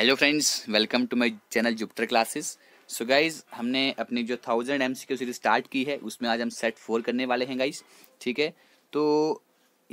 hello friends welcome to my channel Jupiter classes so guys हमने अपनी जो thousand M series start की है उसमें आज हम सेट फोर करने वाले हैं गाइज ठीक है तो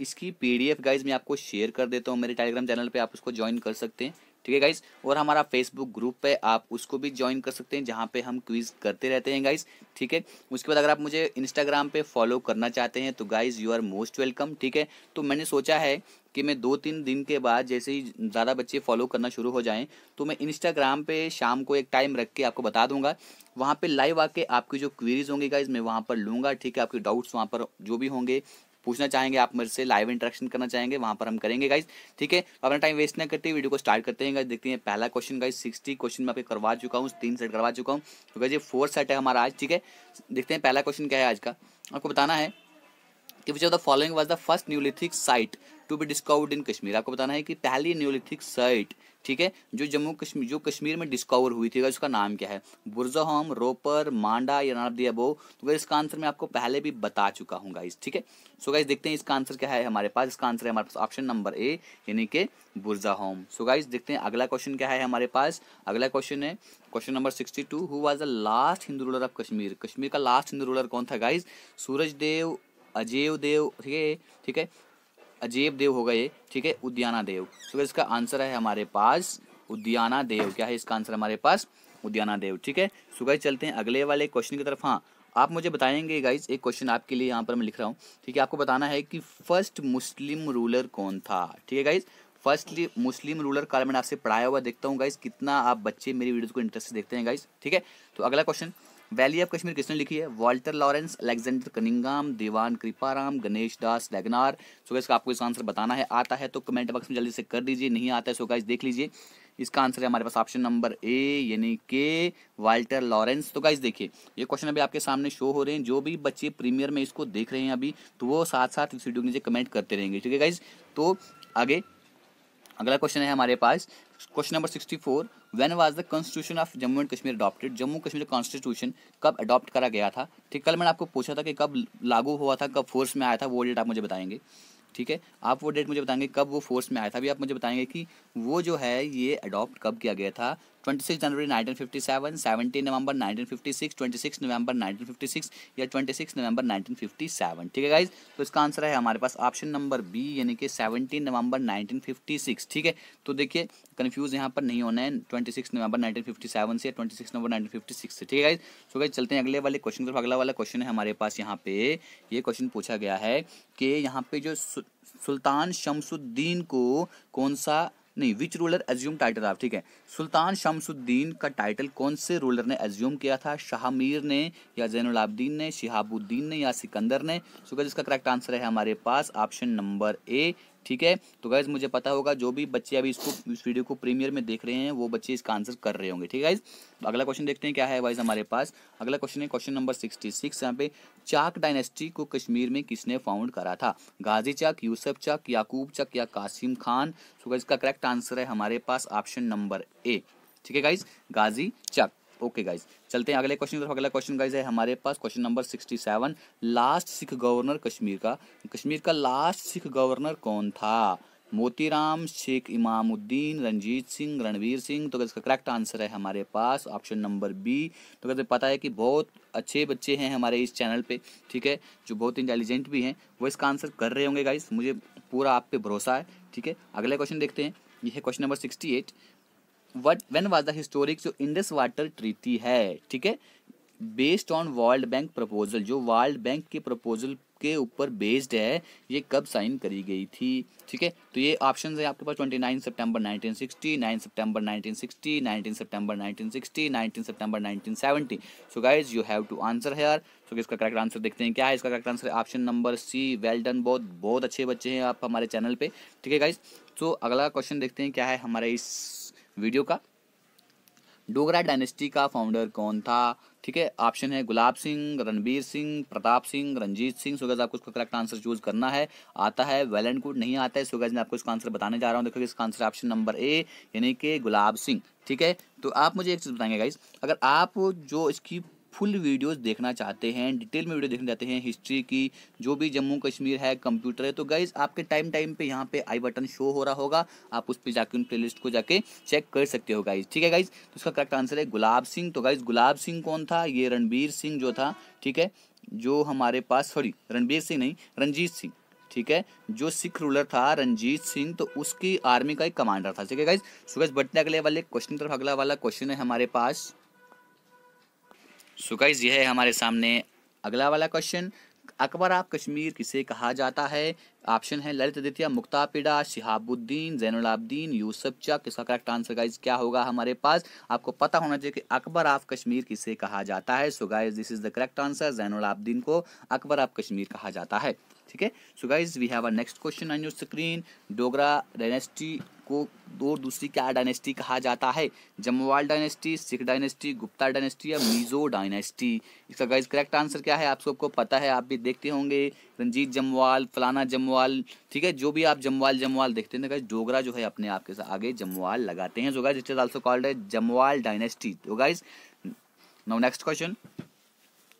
इसकी पीडीएफ गाइज मैं आपको शेयर कर देता हूँ मेरे टेलीग्राम चैनल पे आप उसको ज्वाइन कर सकते हैं ठीक है गाइज और हमारा फेसबुक ग्रुप है आप उसको भी ज्वाइन कर सकते हैं जहाँ पर हम क्विज करते रहते हैं गाइज ठीक है उसके बाद अगर आप मुझे इंस्टाग्राम पर फॉलो करना चाहते हैं तो guys you are most welcome ठीक है तो मैंने सोचा है कि मैं दो तीन दिन के बाद जैसे ही ज़्यादा बच्चे फॉलो करना शुरू हो जाएं तो मैं इंस्टाग्राम पे शाम को एक टाइम रख के आपको बता दूंगा वहाँ पे लाइव आके आपकी जो क्वेरीज होंगी गाइज मैं वहाँ पर लूँगा ठीक है आपके डाउट्स वहाँ पर जो भी होंगे पूछना चाहेंगे आप मेरे से लाइव इंटरेक्शन करना चाहेंगे वहाँ पर हम करेंगे गाइज ठीक है तो अपना टाइम वेस्ट ना करते वीडियो को स्टार्ट करते हैं गाइज देखते हैं पहला क्वेश्चन गाइज सिक्सटी क्वेश्चन मैं आपके करवा चुका हूँ तीन सेट करवा चुका हूँ तो गाइज ये फोर्थ सेट है हमारा आज ठीक है देखते हैं पहला क्वेश्चन क्या है आज का आपको बताना है कि which of the following was the first neolithic site to be discovered in Kashmir आपको बताना है कि पहली न्यूलिथिक साइट ठीक है जो जम्मू कश्मीर जो कश्मीर में डिस्कवर हुई थी उसका नाम क्या है बुरजोहम रोपर मांडा या नाम दिया वो तो इसका आंसर मैं आपको पहले भी बता चुका हूँ गाइज ठीक है सो गाइज देखते हैं इसका आंसर क्या है हमारे पास इसका आंसर है हमारे पास ऑप्शन नंबर ए यानी कि बुरजाहोम सो गाइज देखते हैं अगला क्वेश्चन क्या है हमारे पास अगला क्वेश्चन है question number sixty two who was the last Hindu ruler of Kashmir Kashmir का लास्ट हिंदू रूलर कौन था गाइज सूरज देव अजेव देव ठीक है ठीक है अजेब देव हो गए ठीक है उद्याना देव तो इसका आंसर है हमारे पास उद्याना देव क्या है इसका आंसर हमारे पास उद्याना देव ठीक है सुबह चलते हैं अगले वाले क्वेश्चन की तरफ हाँ आप मुझे बताएंगे गाइज एक क्वेश्चन आपके लिए यहाँ पर मैं लिख रहा हूँ ठीक है आपको बताना है कि फर्स्ट मुस्लिम रूलर कौन था ठीक है गाइज फर्स्टली मुस्लिम रूलर काल मैंने आपसे पढ़ाया हुआ देखता हूँ गाइज कितना आप बच्चे मेरी वीडियो को इंटरेस्ट देखते हैं गाइज ठीक है तो अगला क्वेश्चन वैली ऑफ कश्मीर किसने लिखी है Walter Lawrence Alexander Cunningham Diwan Kriparam Ganesh Das डेगनार सो गाइस आपको इसका आंसर बताना है आता है तो कमेंट बॉक्स में जल्दी से कर दीजिए नहीं आता है सो गाइस देख लीजिए इसका आंसर है हमारे पास ऑप्शन नंबर ए यानी के वाल्टर लॉरेंस तो गाइज देखिए ये क्वेश्चन अभी आपके सामने शो हो रहे हैं जो भी बच्चे प्रीमियर में इसको देख रहे हैं अभी तो वो साथ साथ इस वीडियो के नीचे कमेंट करते रहेंगे ठीक है गाइज तो आगे अगला क्वेश्चन है हमारे पास question number sixty four when was the constitution of Jammu and Kashmir adopted Jammu Kashmir constitution कब अडॉप्ट करा गया था ठीक कल मैंने आपको पूछा था कि कब लागू हुआ था कब फोर्स में आया था वो डेट आप मुझे बताएंगे ठीक है आप वो डेट मुझे बताएंगे कब वो फोर्स में आया था अभी आप मुझे बताएंगे कि वो जो है ये अडॉप्ट कब किया गया था 26 जनवरी 1957 17 नवंबर 1956 26 नवंबर 1956 या 26 नवंबर 1957 ठीक है गाइज तो इसका आंसर है हमारे पास ऑप्शन नंबर बी यानी कि 17 नवंबर 1956 ठीक है तो देखिए कन्फ्यूज यहाँ पर नहीं होना है 26 नवंबर 1957 से 26 नवंबर 1956 से ठीक है गाइज सो गाइज चलते हैं अगले वाले क्वेश्चन तरफ अगला वाला क्वेश्चन है हमारे पास यहाँ पे ये क्वेश्चन पूछा गया है कि यहाँ पे जो सुल्तान शमसुद्दीन को कौन सा नहीं विच रूलर एज्यूम टाइटल आप ठीक है सुल्तान शमसुद्दीन का टाइटल कौन से रूलर ने एज्यूम किया था शाहमीर ने या जैनुलाब्दीन ने शिहाबुद्दीन ने या सिकंदर ने सो जिसका इसका करेक्ट आंसर है हमारे पास ऑप्शन नंबर ए ठीक है तो गाइज मुझे पता होगा जो भी बच्चे अभी इसको इस वीडियो को प्रीमियर में देख रहे हैं वो बच्चे इसका आंसर कर रहे होंगे ठीक है गाइज तो अगला क्वेश्चन देखते हैं क्या है वाइज हमारे पास अगला क्वेश्चन है क्वेश्चन नंबर सिक्सटी सिक्स यहाँ पे चाक डायनेस्टी को कश्मीर में किसने फाउंड करा था गाजी चाक यूसफ चाक याकूब चक या कासिम खान सो गाइज इसका करेक्ट आंसर है हमारे पास ऑप्शन नंबर ए ठीक है guys Ghazi Chak okay guys चलते हैं अगले क्वेश्चन तरफ अगला क्वेश्चन गाइज है हमारे पास question number sixty seven last Sikh governor Kashmir का कश्मीर का लास्ट सिख गवर्नर कौन था मोतीराम शेख इमामुद्दीन रंजीत सिंह रणवीर सिंह तो इसका करेक्ट आंसर है हमारे पास ऑप्शन नंबर बी तो कहते पता है कि बहुत अच्छे बच्चे हैं हमारे इस चैनल पे ठीक है जो बहुत इंटेलिजेंट भी हैं वो इसका आंसर कर रहे होंगे गाइस मुझे पूरा आप पे भरोसा है ठीक है अगला क्वेश्चन देखते हैं यह है question number sixty eight what when was the historic जो इंडस वाटर ट्रीटी है ठीक है based on World Bank proposal जो वर्ल्ड बैंक के प्रपोजल के ऊपर बेस्ड है ये कब साइन करी गई थी ठीक है तो ये ऑप्शन है आपके पास twenty nine nineteen sixty nine सितंबर nineteen sixty nineteen 1960 nineteen sixty nineteen 19 nineteen seventy so guys you have to answer here so इसका करेक्ट आंसर देखते हैं क्या है इसका correct answer option number C well done बहुत बहुत अच्छे बच्चे हैं आप हमारे चैनल पर ठीक है गाइज तो अगला क्वेश्चन देखते हैं क्या है हमारे इस वीडियो का डोगरा डायनेस्टी का फाउंडर कौन था ठीक है ऑप्शन है गुलाब सिंह रणबीर सिंह प्रताप सिंह रंजीत सिंह सोगज आपको इसका करेक्ट आंसर चूज करना है आता है वेल एंड गुड नहीं आता है सुगज मैं आपको इसका आंसर बताने जा रहा हूँ देखो इसका आंसर ऑप्शन नंबर ए यानी कि गुलाब सिंह ठीक है तो आप मुझे एक चीज़ बताएंगे गाइज अगर आप जो इसकी फुल वीडियोस देखना चाहते हैं डिटेल में वीडियो देखना चाहते हैं हिस्ट्री की जो भी जम्मू कश्मीर है कंप्यूटर है तो गाइज आपके टाइम टाइम पे यहाँ पे आई बटन शो हो रहा होगा आप उस पर जाकर उन प्ले को जाके चेक कर सकते हो गाइज ठीक है गाइज तो उसका करेक्ट आंसर है गुलाब सिंह तो गाइज गुलाब सिंह कौन था ये रणबीर सिंह जो था ठीक है जो हमारे पास सॉरी रणबीर सिंह नहीं रंजीत सिंह ठीक है जो सिख रूलर था रंजीत सिंह तो उसकी आर्मी का एक कमांडर था ठीक है गाइज सुगज बढ़ने अगले वाले क्वेश्चन तरफ अगला वाला क्वेश्चन है हमारे पास सो गाइज यह है हमारे सामने अगला वाला क्वेश्चन अकबर आप कश्मीर किसे कहा जाता है ऑप्शन है ललित आदित्य मुक्तापिडा शिहाबुद्दीन जैनुलाब्दीन यूसुफ चक इसका करेक्ट आंसर गाइज क्या होगा हमारे पास आपको पता होना चाहिए कि अकबर ऑफ कश्मीर किसे कहा जाता है so guys this is the correct answer Zainulabidin को अकबर ऑफ कश्मीर कहा जाता है ठीक है so guys we have a next question on your screen Dogra dynasty को दो दूसरी क्या डायनेस्टी कहा जाता है Jamwal dynasty Sikh dynasty Gupta dynasty या मिजो डायनेस्टी इसका गाइज करेक्ट आंसर क्या है आप सबको पता है आप भी देखते होंगे रंजीत जमवाल फलाना जमवाल ठीक है जो भी आप जमवाल जमवाल देखते हैं डोगरा तो जो है अपने आपके साथ आगे जमवाल लगाते हैं जो guys it is also called है जमवाल डायनेस्टी तो गाइज नो नेक्स्ट क्वेश्चन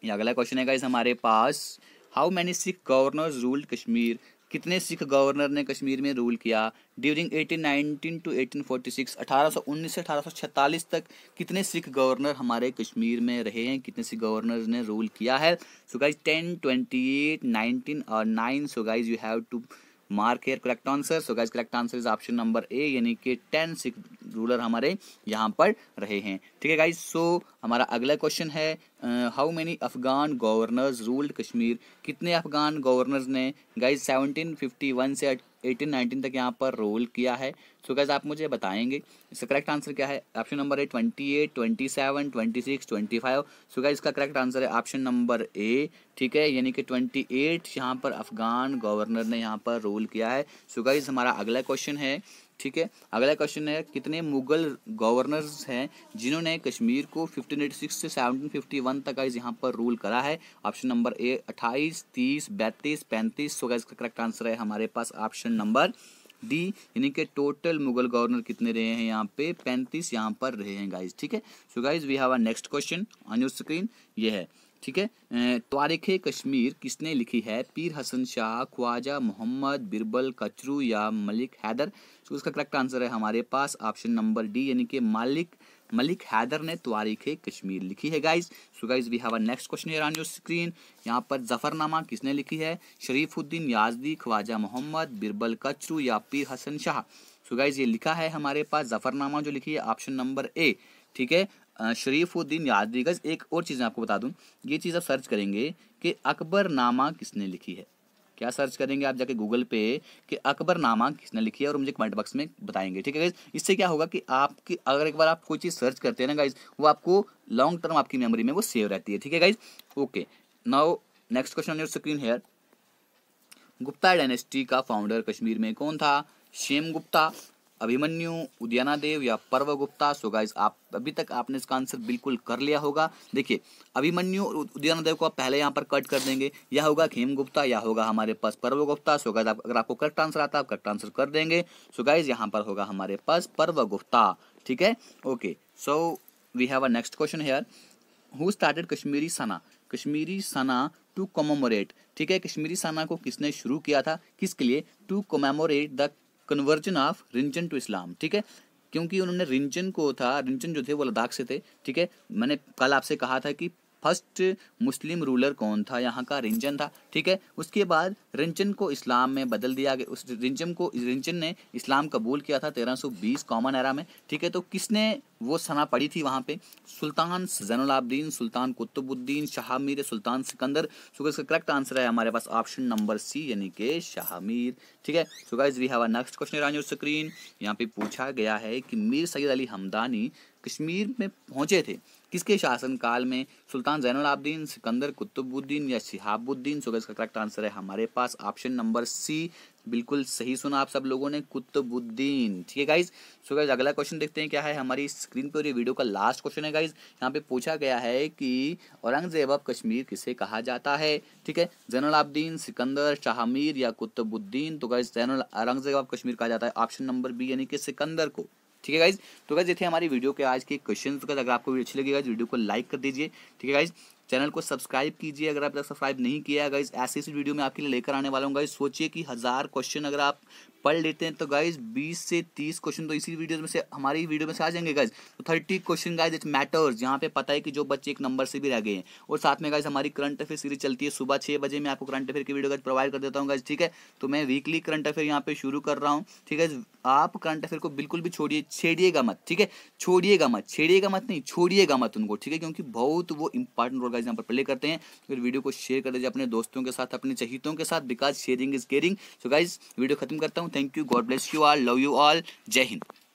ये अगला क्वेश्चन है गाइज हमारे पास how many Sikh governor ruled Kashmir कितने सिख गवर्नर ने कश्मीर में रूल किया ड्यूरिंग 1819 टू 1846 1819 से 1846 तक कितने सिख गवर्नर हमारे कश्मीर में रहे हैं कितने सिख गवर्नर ने रूल किया है so guys ten twenty eight nineteen और nine so guys you have to mark here correct answer so guys correct answer is option number A यानी कि टेन सिक्स रूलर हमारे यहाँ पर रहे हैं ठीक है गाइज सो हमारा अगला क्वेश्चन है how many Afghan governors ruled Kashmir कितने अफगान गवर्नर्स ने गाइज 1751 से एटीन नाइनटीन तक यहाँ पर रोल किया है सो so आप मुझे बताएंगे इसका करेक्ट आंसर क्या है option number A twenty eight twenty seven twenty six twenty five so guys इसका करेक्ट आंसर है ऑप्शन नंबर ए ठीक है यानी कि ट्वेंटी एट यहाँ पर अफगान गवर्नर ने यहाँ पर रोल किया है सो so हमारा अगला क्वेश्चन है ठीक है अगला क्वेश्चन है कितने मुगल गवर्नर्स हैं जिन्होंने कश्मीर को 1586 से 1751 तक आज यहाँ पर रूल करा है ऑप्शन नंबर ए 28, 30, 32, 35 सो इसका करेक्ट आंसर है हमारे पास ऑप्शन नंबर डी यानी कि टोटल मुगल गवर्नर कितने रहे हैं यहाँ पे पैंतीस यहाँ पर रहे हैं गाइज ठीक है so guys we have a next question on your screen ये है ठीक है तारीख कश्मीर किसने लिखी है पीर हसन शाह ख्वाजा मोहम्मद बिरबल कचरू या मलिक हैदर तो उसका करेक्ट आंसर है हमारे पास ऑप्शन नंबर डी यानी कि मालिक मलिक हैदर ने तारीख कश्मीर लिखी है guys so guys we have a next question year on your screen यहाँ पर जफरनामा किसने लिखी है शरीफुद्दीन याजदी ख्वाजा मोहम्मद बिरबल कचरू या पीर हसन शाह सो गाइज ये लिखा है हमारे पास जफरनामा जो लिखी है ऑप्शन नंबर ए ठीक है शरीफुद्दीन यादवी का एक और चीज़ मैं आपको बता दूँ ये चीज़ आप सर्च करेंगे कि अकबरनामा किसने लिखी है क्या सर्च करेंगे आप जाके गूगल पे कि अकबरनामा किसने लिखी है और मुझे कमेंट बॉक्स में बताएंगे ठीक है गाइज इससे क्या होगा कि आपकी अगर एक बार आप कोई चीज़ सर्च करते हैं ना गाइज वो आपको लॉन्ग टर्म आपकी मेमोरी में वो सेव रहती है ठीक है guys okay now next question your screen here Gupta dynasty का फाउंडर कश्मीर में कौन था शेम गुप्ता अभिमन्यु उदयनादेव या पर्व गुप्ता सो गाइज आप अभी तक आपने इसका आंसर बिल्कुल कर लिया होगा देखिए अभिमन्यु और उदयनादेव को आप पहले यहाँ पर कट कर देंगे या होगा खेम गुप्ता या होगा हमारे पास पर्व गुप्ता सो गाइज आप अगर आपको करेक्ट आंसर आता है आप करेक्ट आंसर कर देंगे सो गाइज यहाँ पर होगा हमारे पास पर्व गुप्ता ठीक है okay so we have a next question here who started Kashmiri सना कश्मीरी सना टू कमोमोरेट ठीक है कश्मीरी सना को किसने शुरू किया था किसके लिए to commemorate the conversion of Rinchan to Islam ठीक है क्योंकि उन्होंने रिंचन को था रिंचन जो थे वो लद्दाख से थे ठीक है मैंने कल आपसे कहा था कि फर्स्ट मुस्लिम रूलर कौन था यहाँ का रिंजन था ठीक है उसके बाद रिंजन को इस्लाम में बदल दिया गया उस रिंजन को रिंजन ने इस्लाम कबूल किया था 1320 कॉमन एरा में ठीक है तो किसने वो सना पड़ी थी वहाँ पे सुल्तान जैनलाब्दीन सुल्तान कुतुबुद्दीन शाह मीर सुल्तान सिकंदर सुगर इसका करेक्ट आंसर है हमारे पास ऑप्शन नंबर सी यानी कि शाहमीर ठीक है सुगर we have next question on screen यहाँ पे पूछा गया है कि मीर सैद अली हमदानी कश्मीर में पहुंचे थे किसके शासनकाल में सुल्तान जैनलाब्दीन सिकंदर कुतुबुद्दीन या शिहाबुद्दीन सो इसका करेक्ट आंसर है हमारे पास ऑप्शन नंबर सी बिल्कुल सही सुना आप सब लोगों ने कुतुबुद्दीन ठीक है गाइज सो गाइज अगला क्वेश्चन देखते हैं क्या है हमारी स्क्रीन पर ये वीडियो का लास्ट क्वेश्चन है गाइज यहाँ पे पूछा गया है कि औरंगजेब ऑफ कश्मीर किसे कहा जाता है ठीक है जैनलाब्दीन सिकंदर शाहमीर या कुतुबुद्दीन तो गाइज जैन औरंगजेब ऑफ़ कश्मीर कहा जाता है ऑप्शन नंबर बी यानी कि सिकंदर को ठीक है गाइज तो गाइज ये थे हमारी वीडियो के आज के क्वेश्चन का अगर आपको अच्छी लगेगा वीडियो को लाइक कर दीजिए ठीक है गाइज चैनल को सब्सक्राइब कीजिए अगर आप तक सब्सक्राइब नहीं किया है गाइज ऐसी ऐसी वीडियो मैं आपके लिए लेकर आने वाला हूँ गाइज सोचिए कि हज़ार क्वेश्चन अगर आप पढ़ लेते हैं तो गाइज 20 से 30 क्वेश्चन तो इसी वीडियो में से हमारी वीडियो में से आ जाएंगे गाइज तो 30 क्वेश्चन गाइज इट मैटर्स यहाँ पे पता है कि जो बच्चे एक नंबर से भी रह गए हैं और साथ में गाइज हमारी करंट अफेयर सीरीज चलती है सुबह छः बजे मैं आपको करंट अफेयर की वीडियो गाइज प्रोवाइड कर देता हूँ गाइज ठीक है तो मैं वीकली करंट अफेयर यहाँ पे शुरू कर रहा हूँ ठीक है आप करंट अफेयर को बिल्कुल भी छोड़िए छेड़िएगा मत ठीक है छोड़िएगा मत छेड़िएगा मत नहीं छोड़िएगा मत उनको ठीक है क्योंकि बहुत वो इंपॉर्टेंट रोल यहाँ पर प्ले करते हैं फिर वीडियो को शेयर कर दीजिए अपने दोस्तों के साथ अपने चहितों के साथ because sharing is caring so guys video खत्म करता हूँ thank you God bless you all love you all Jai Hind